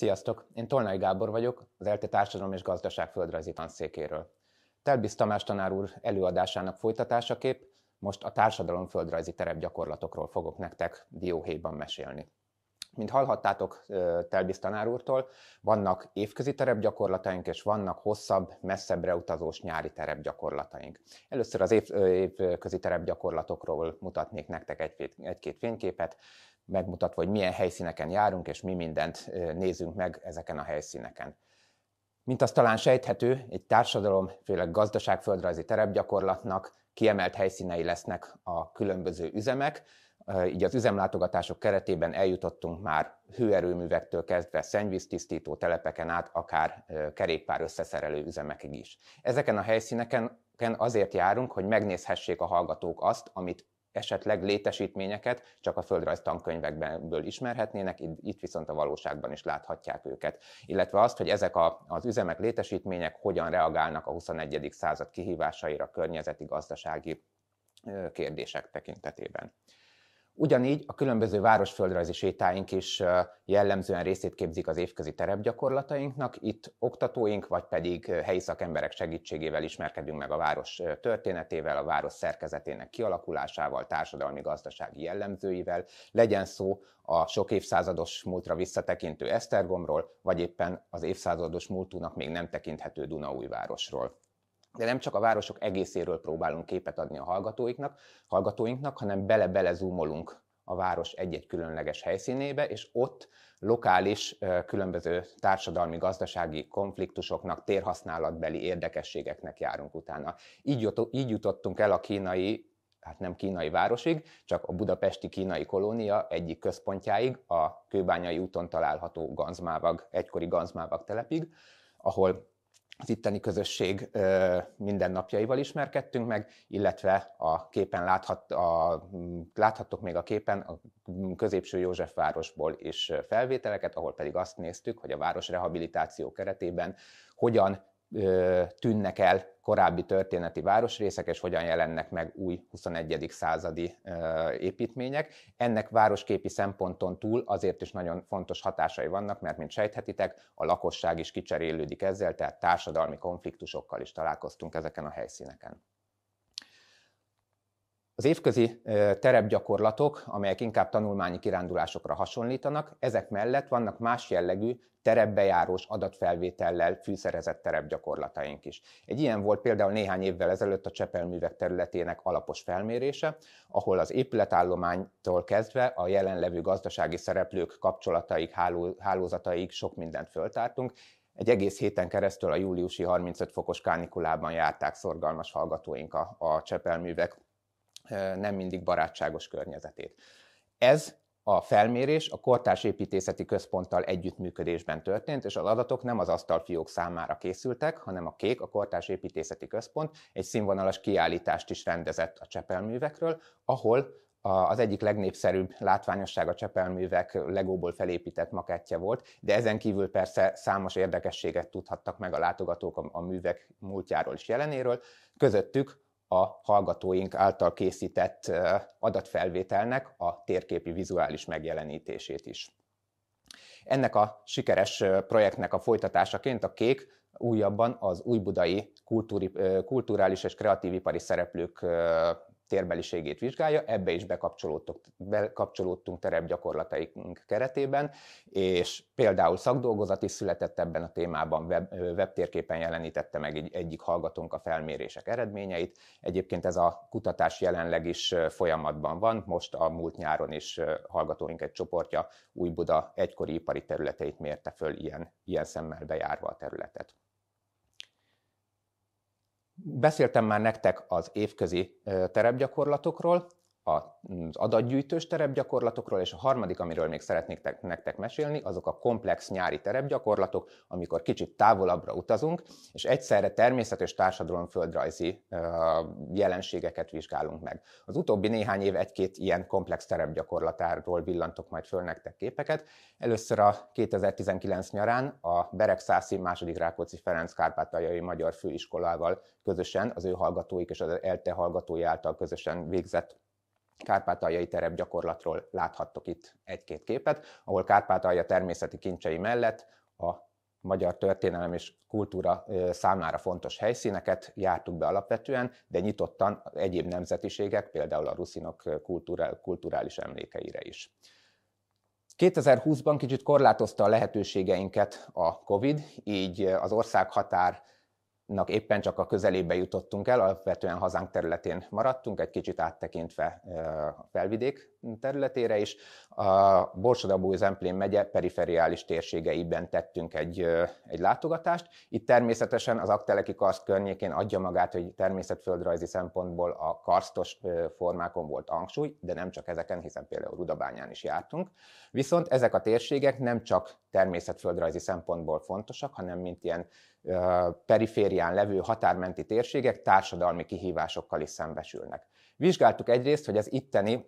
Sziasztok! Én Tolnai Gábor vagyok, az ELTE Társadalom és Gazdaság földrajzi tanszékéről. Telbisz Tamás tanár úr előadásának folytatásaképp most a társadalom földrajzi gyakorlatokról fogok nektek dióhéjban mesélni. Mint hallhattátok Telbiz tanár úrtól, vannak évközi terepgyakorlataink, és vannak hosszabb, messzebbre utazós nyári terepgyakorlataink. Először az év, évközi terepgyakorlatokról mutatnék nektek egy, egy-két fényképet, megmutatva, hogy milyen helyszíneken járunk, és mi mindent nézünk meg ezeken a helyszíneken. Mint azt talán sejthető, egy társadalom, főleg gazdaságföldrajzi terepgyakorlatnak kiemelt helyszínei lesznek a különböző üzemek, így az üzemlátogatások keretében eljutottunk már hőerőművektől kezdve szennyvíztisztító telepeken át, akár kerékpár összeszerelő üzemekig is. Ezeken a helyszíneken azért járunk, hogy megnézhessék a hallgatók azt, amit esetleg létesítményeket csak a földrajz tankönyvekből ismerhetnének, itt viszont a valóságban is láthatják őket. Illetve azt, hogy ezek a, az üzemek, létesítmények hogyan reagálnak a 21. század kihívásaira, környezeti, gazdasági kérdések tekintetében. Ugyanígy a különböző városföldrajzi sétáink is jellemzően részét képzik az évközi terepgyakorlatainknak. Itt oktatóink, vagy pedig helyi szakemberek segítségével ismerkedünk meg a város történetével, a város szerkezetének kialakulásával, társadalmi gazdasági jellemzőivel, legyen szó a sok évszázados múltra visszatekintő Esztergomról, vagy éppen az évszázados múltúnak még nem tekinthető Dunaújvárosról de nem csak a városok egészéről próbálunk képet adni a hallgatóinknak, hallgatóinknak hanem bele-bele zoomolunk a város egy-egy különleges helyszínébe, és ott lokális különböző társadalmi, gazdasági konfliktusoknak, térhasználatbeli érdekességeknek járunk utána. Így, így jutottunk el a kínai hát nem kínai városig, csak a budapesti kínai kolónia egyik központjáig, a Kőbányai úton található Ganzmávag, egykori Ganzmávag telepig, ahol az itteni közösség mindennapjaival ismerkedtünk meg, illetve a képen láthat, a, láthattok még a képen a középső Józsefvárosból is felvételeket, ahol pedig azt néztük, hogy a város rehabilitáció keretében hogyan tűnnek el korábbi történeti városrészek, és hogyan jelennek meg új 21. századi építmények. Ennek városképi szemponton túl azért is nagyon fontos hatásai vannak, mert mint sejthetitek, a lakosság is kicserélődik ezzel, tehát társadalmi konfliktusokkal is találkoztunk ezeken a helyszíneken. Az évközi terepgyakorlatok, amelyek inkább tanulmányi kirándulásokra hasonlítanak, ezek mellett vannak más jellegű terepbejárós adatfelvétellel fűszerezett terepgyakorlataink is. Egy ilyen volt például néhány évvel ezelőtt a csepelművek területének alapos felmérése, ahol az épületállománytól kezdve a jelenlevő gazdasági szereplők kapcsolataik, háló, hálózataik sok mindent föltártunk, egy egész héten keresztül a júliusi 35 fokos kánikulában járták szorgalmas hallgatóink a, a csepelművek nem mindig barátságos környezetét. Ez a felmérés a Kortárs Építészeti Központtal együttműködésben történt, és az adatok nem az asztalfiók számára készültek, hanem a Kék, a Kortárs Építészeti Központ egy színvonalas kiállítást is rendezett a csepelművekről, ahol az egyik legnépszerűbb látványosság a csepelművek legóból felépített makettje volt, de ezen kívül persze számos érdekességet tudhattak meg a látogatók a, művek múltjáról és jelenéről, közöttük a hallgatóink által készített adatfelvételnek a térképi vizuális megjelenítését is. Ennek a sikeres projektnek a folytatásaként a Kék újabban az újbudai kultúri, kulturális és kreatív ipari szereplők térbeliségét vizsgálja, ebbe is bekapcsolódtunk, bekapcsolódtunk terepgyakorlataink keretében, és például szakdolgozat is született ebben a témában, web, webtérképen jelenítette meg egy, egyik hallgatónk a felmérések eredményeit. Egyébként ez a kutatás jelenleg is folyamatban van, most a múlt nyáron is hallgatóink egy csoportja Újbuda egykori ipari területeit mérte föl ilyen, ilyen szemmel bejárva a területet. Beszéltem már nektek az évközi terepgyakorlatokról, az adatgyűjtős terepgyakorlatokról, és a harmadik, amiről még szeretnék te- nektek mesélni, azok a komplex nyári terepgyakorlatok, amikor kicsit távolabbra utazunk, és egyszerre természet és társadalomföldrajzi uh, jelenségeket vizsgálunk meg. Az utóbbi néhány év egy-két ilyen komplex terepgyakorlatáról villantok majd föl nektek képeket. Először a 2019 nyarán a Beregszászi második Rákóczi Ferenc Kárpátaljai Magyar Főiskolával közösen, az ő hallgatóik és az ELTE hallgatói által közösen végzett kárpátaljai terep gyakorlatról láthattok itt egy-két képet, ahol Kárpátalja természeti kincsei mellett a magyar történelem és kultúra számára fontos helyszíneket jártuk be alapvetően, de nyitottan egyéb nemzetiségek, például a ruszinok kulturális emlékeire is. 2020-ban kicsit korlátozta a lehetőségeinket a COVID, így az ország határ nak éppen csak a közelébe jutottunk el, alapvetően hazánk területén maradtunk, egy kicsit áttekintve a felvidék területére is. A borsodabúj zemplén megye periferiális térségeiben tettünk egy, egy látogatást. Itt természetesen az Akteleki Karszt környékén adja magát, hogy természetföldrajzi szempontból a karsztos formákon volt hangsúly, de nem csak ezeken, hiszen például Rudabányán is jártunk. Viszont ezek a térségek nem csak természetföldrajzi szempontból fontosak, hanem mint ilyen periférián levő határmenti térségek társadalmi kihívásokkal is szembesülnek. Vizsgáltuk egyrészt, hogy az itteni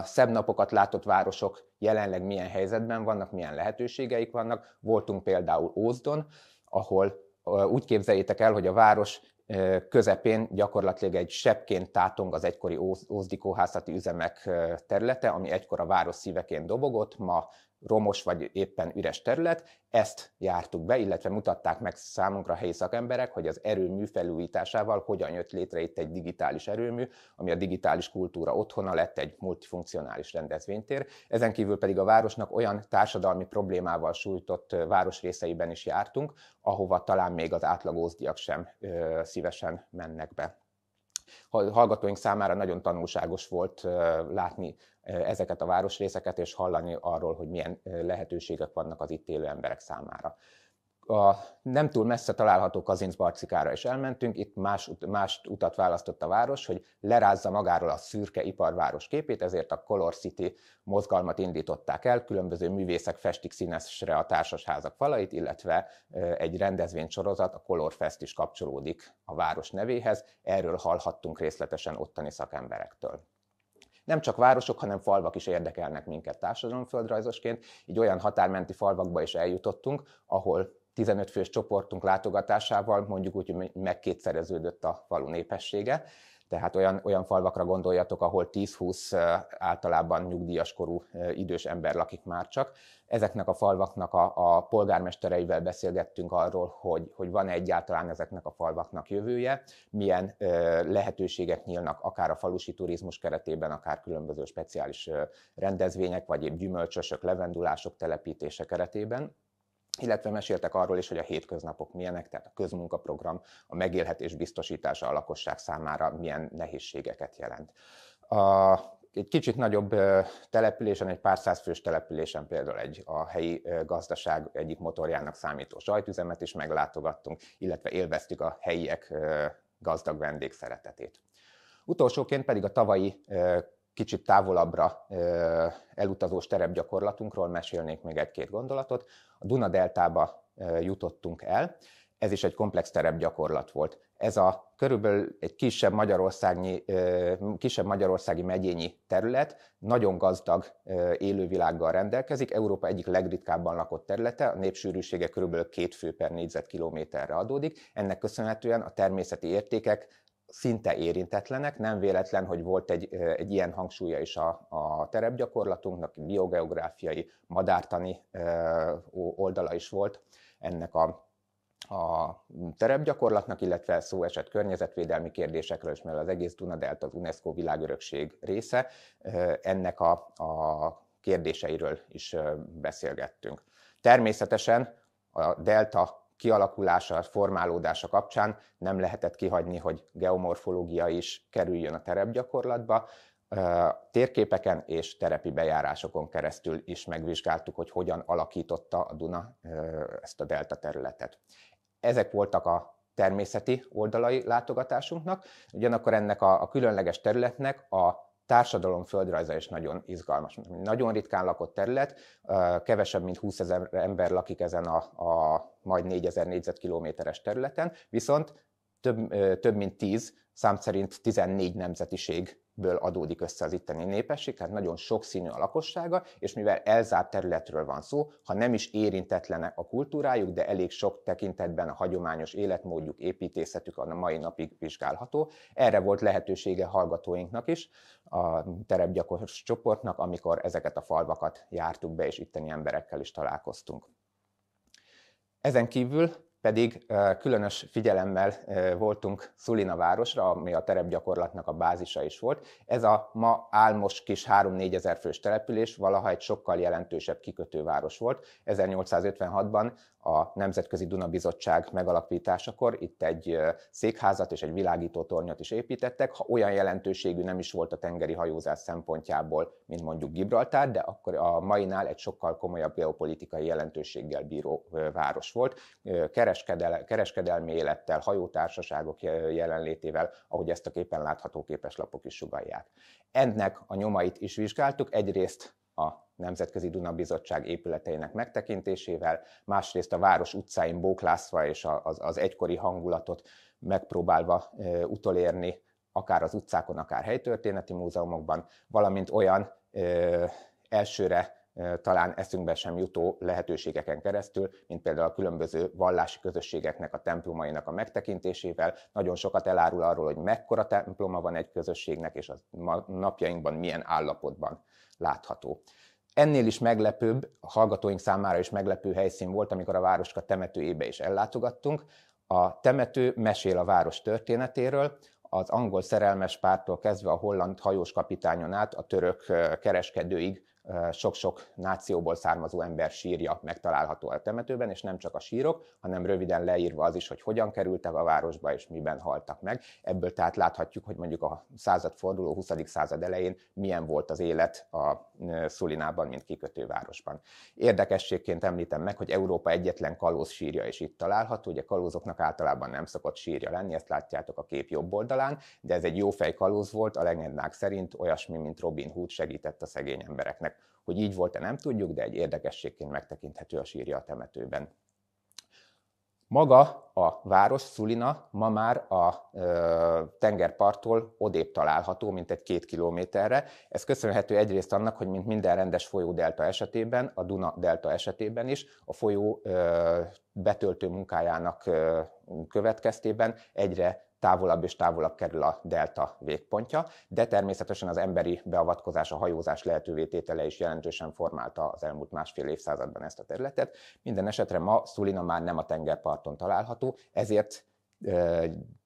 szebb napokat látott városok jelenleg milyen helyzetben vannak, milyen lehetőségeik vannak. Voltunk például Ózdon, ahol úgy képzeljétek el, hogy a város közepén gyakorlatilag egy sebként tátong az egykori ózdikóházati üzemek területe, ami egykor a város szíveként dobogott, ma romos vagy éppen üres terület. Ezt jártuk be, illetve mutatták meg számunkra helyi szakemberek, hogy az erőmű felújításával hogyan jött létre itt egy digitális erőmű, ami a digitális kultúra otthona lett egy multifunkcionális rendezvénytér. Ezen kívül pedig a városnak olyan társadalmi problémával sújtott városrészeiben is jártunk, ahova talán még az átlagózdiak sem ö, szívesen mennek be hallgatóink számára nagyon tanulságos volt látni ezeket a városrészeket, és hallani arról, hogy milyen lehetőségek vannak az itt élő emberek számára a nem túl messze található Barcikára is elmentünk, itt más, más utat választott a város, hogy lerázza magáról a szürke iparváros képét, ezért a Color City mozgalmat indították el, különböző művészek festik színesre a társasházak falait, illetve egy rendezvénysorozat, a Color Fest is kapcsolódik a város nevéhez, erről hallhattunk részletesen ottani szakemberektől. Nem csak városok, hanem falvak is érdekelnek minket társadalomföldrajzosként, így olyan határmenti falvakba is eljutottunk, ahol 15 fős csoportunk látogatásával mondjuk úgy, hogy megkétszereződött a falu népessége, tehát olyan, olyan falvakra gondoljatok, ahol 10-20 általában nyugdíjas korú idős ember lakik már csak. Ezeknek a falvaknak a, a polgármestereivel beszélgettünk arról, hogy, hogy van-e egyáltalán ezeknek a falvaknak jövője, milyen ö, lehetőségek nyílnak akár a falusi turizmus keretében, akár különböző speciális ö, rendezvények, vagy épp gyümölcsösök, levendulások telepítése keretében illetve meséltek arról is, hogy a hétköznapok milyenek, tehát a közmunkaprogram a megélhetés biztosítása a lakosság számára milyen nehézségeket jelent. A egy kicsit nagyobb településen, egy pár száz fős településen például egy a helyi gazdaság egyik motorjának számító sajtüzemet is meglátogattunk, illetve élveztük a helyiek gazdag vendégszeretetét. Utolsóként pedig a tavalyi kicsit távolabbra elutazós terepgyakorlatunkról mesélnék még egy-két gondolatot. A Duna-deltába jutottunk el, ez is egy komplex terepgyakorlat volt. Ez a körülbelül egy kisebb, magyarországi, kisebb magyarországi megyényi terület, nagyon gazdag élővilággal rendelkezik, Európa egyik legritkábban lakott területe, a népsűrűsége körülbelül két fő per négyzetkilométerre adódik, ennek köszönhetően a természeti értékek szinte érintetlenek, nem véletlen, hogy volt egy, egy ilyen hangsúlya is a, a terepgyakorlatunknak, biogeográfiai, madártani oldala is volt ennek a, a terepgyakorlatnak, illetve szó esett környezetvédelmi kérdésekről is, mert az egész Dunadelt az UNESCO világörökség része, ennek a, a kérdéseiről is beszélgettünk. Természetesen a delta kialakulása, formálódása kapcsán nem lehetett kihagyni, hogy geomorfológia is kerüljön a terepgyakorlatba. Térképeken és terepi bejárásokon keresztül is megvizsgáltuk, hogy hogyan alakította a Duna ezt a delta területet. Ezek voltak a természeti oldalai látogatásunknak, ugyanakkor ennek a, a különleges területnek a társadalom földrajza is nagyon izgalmas. Nagyon ritkán lakott terület, kevesebb, mint 20 ezer ember lakik ezen a, a majd 4000 négyzetkilométeres területen, viszont több, több mint 10, szám szerint 14 nemzetiség ből adódik össze az itteni népesség, tehát nagyon sokszínű a lakossága, és mivel elzárt területről van szó, ha nem is érintetlenek a kultúrájuk, de elég sok tekintetben a hagyományos életmódjuk, építészetük a mai napig vizsgálható. Erre volt lehetősége hallgatóinknak is, a terepgyakoros csoportnak, amikor ezeket a falvakat jártuk be, és itteni emberekkel is találkoztunk. Ezen kívül pedig különös figyelemmel voltunk Szulina városra, ami a terepgyakorlatnak a bázisa is volt. Ez a ma álmos kis 3-4 ezer fős település valaha egy sokkal jelentősebb kikötőváros volt. 1856-ban a Nemzetközi Duna Bizottság megalapításakor itt egy székházat és egy világító tornyot is építettek. Ha olyan jelentőségű nem is volt a tengeri hajózás szempontjából, mint mondjuk Gibraltár, de akkor a mainál egy sokkal komolyabb geopolitikai jelentőséggel bíró város volt. Kere kereskedel, kereskedelmi élettel, hajótársaságok jelenlétével, ahogy ezt a képen látható képeslapok is sugalják. Ennek a nyomait is vizsgáltuk, egyrészt a Nemzetközi Duna Bizottság épületeinek megtekintésével, másrészt a város utcáin bóklászva és az, az egykori hangulatot megpróbálva e, utolérni, akár az utcákon, akár helytörténeti múzeumokban, valamint olyan e, elsőre talán eszünkbe sem jutó lehetőségeken keresztül, mint például a különböző vallási közösségeknek a templomainak a megtekintésével. Nagyon sokat elárul arról, hogy mekkora temploma van egy közösségnek, és a napjainkban milyen állapotban látható. Ennél is meglepőbb, a hallgatóink számára is meglepő helyszín volt, amikor a Városka temetőjébe is ellátogattunk. A temető mesél a város történetéről, az angol szerelmes pártól kezdve a holland hajós kapitányon át a török kereskedőig sok-sok nációból származó ember sírja megtalálható a temetőben, és nem csak a sírok, hanem röviden leírva az is, hogy hogyan kerültek a városba és miben haltak meg. Ebből tehát láthatjuk, hogy mondjuk a századforduló 20. század elején milyen volt az élet a Szulinában, mint kikötővárosban. Érdekességként említem meg, hogy Európa egyetlen kalóz sírja is itt található, ugye kalózoknak általában nem szokott sírja lenni, ezt látjátok a kép jobb oldalán, de ez egy jó fej kalóz volt, a legendák szerint olyasmi, mint Robin Hood segített a szegény embereknek hogy így volt-e nem tudjuk, de egy érdekességként megtekinthető a sírja a temetőben. Maga a város, Szulina ma már a ö, tengerparttól odébb található, mint egy két kilométerre. Ez köszönhető egyrészt annak, hogy mint minden rendes delta esetében, a Duna delta esetében is, a folyó ö, betöltő munkájának ö, következtében egyre távolabb és távolabb kerül a delta végpontja, de természetesen az emberi beavatkozás, a hajózás lehetővé tétele is jelentősen formálta az elmúlt másfél évszázadban ezt a területet. Minden esetre ma Szulina már nem a tengerparton található, ezért e,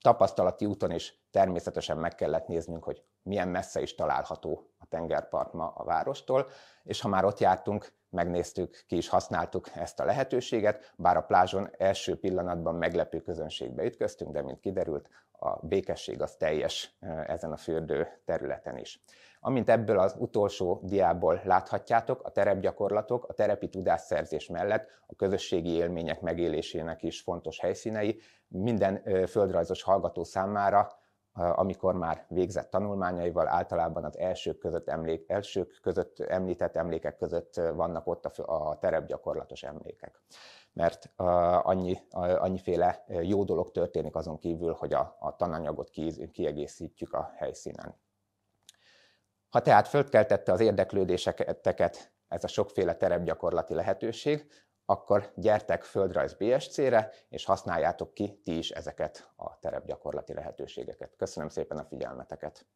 tapasztalati úton is természetesen meg kellett néznünk, hogy milyen messze is található a tengerpart ma a várostól, és ha már ott jártunk, megnéztük, ki is használtuk ezt a lehetőséget, bár a plázson első pillanatban meglepő közönségbe ütköztünk, de mint kiderült, a békesség az teljes ezen a fürdő területen is. Amint ebből az utolsó diából láthatjátok, a terepgyakorlatok a terepi tudásszerzés mellett a közösségi élmények megélésének is fontos helyszínei minden földrajzos hallgató számára Eh, amikor már végzett tanulmányaival, általában az elsők között, emlék, elsők között említett emlékek között eh, vannak ott a, a terepgyakorlatos emlékek. Mert uh, annyi, uh, annyiféle jó dolog történik azon kívül, hogy a, a tananyagot ki, kiegészítjük a helyszínen. Ha tehát fölkeltette az érdeklődéseket ez a sokféle terepgyakorlati lehetőség, akkor gyertek Földrajz BSC-re, és használjátok ki ti is ezeket a terepgyakorlati lehetőségeket. Köszönöm szépen a figyelmeteket!